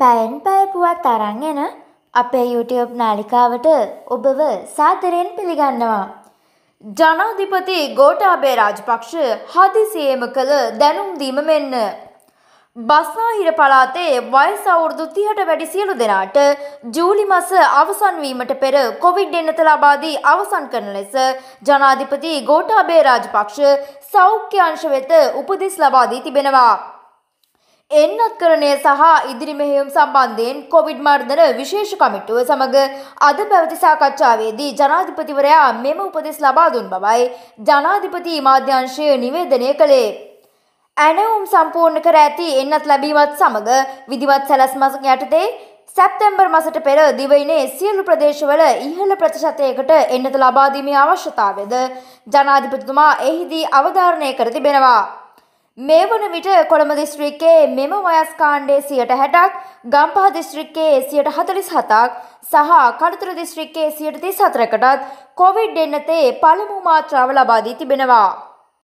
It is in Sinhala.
පැයෙන් පැය පුවත් අරන් එන අපේ YouTube නාලිකාවට ඔබව සාතරයෙන් පිළිගන්නවා. ජනාධිපති ගෝටාබේ රාජපක්ෂ හදිසියේම කළ දැනුම් දීම මෙන්න. බස්නාහිර පළාතේ වයස අවුරුදු 30ට වැඩි සියලු දෙනාට ජූලි මාස අවසන් වීමට පෙර කොවිඩ් එන්නත ලබා දී අවසන් කරන ලෙස ජනාධිපති ගෝඨාභය රාජපක්ෂ සෞඛ්‍ය අංශ වෙත උපදෙස් ලබා දී තිබෙනවා. එන්නත්කරණය සහ ඉදිරි මෙහෙයුම් සම්බන්ධයෙන් කොවිඩ් මර්ධන විශේෂ කමිටුව සමඟ අද පැවති සාකච්ඡාවේදී ජනාධිපතිවරයා මෙම උපදෙස් ලබා දුන් බවයි ජනාධිපති මාධ්‍යංශය නිවේදනය කළේ. ඇනවුම් සම්පූර්ණ කර ඇති එන්නත් ලැබීමත් සමඟ විදිවත් සැලස්මසක් යටතේ සැප්තැම්බර් මසට පෙර දිවයිනේ සියලු ප්‍රදේශවල ඉහළ ප්‍රතිශතයකට එන්නත ලබාදීමේ අවශ්‍යතාවද ජනාධිපතිතුමා එහිදී අවධාරණය කර තිබෙනවා. මේ වන විට කොළඹ දිස්ත්‍රික්කයේ මෙම වයස්කාණ්ඩේ සියයට හැටක් ගම්පහ දිස්ත්‍රික්කයේ සියයට හතලිස් හතාක් සහ කඩතුර දිස්ත්‍රික්කයේ සියයට තිස් හතරකටත් කොවිඩ් එන්නතේ පළමු මාත්‍රාව ලබාදී තිබෙනවා.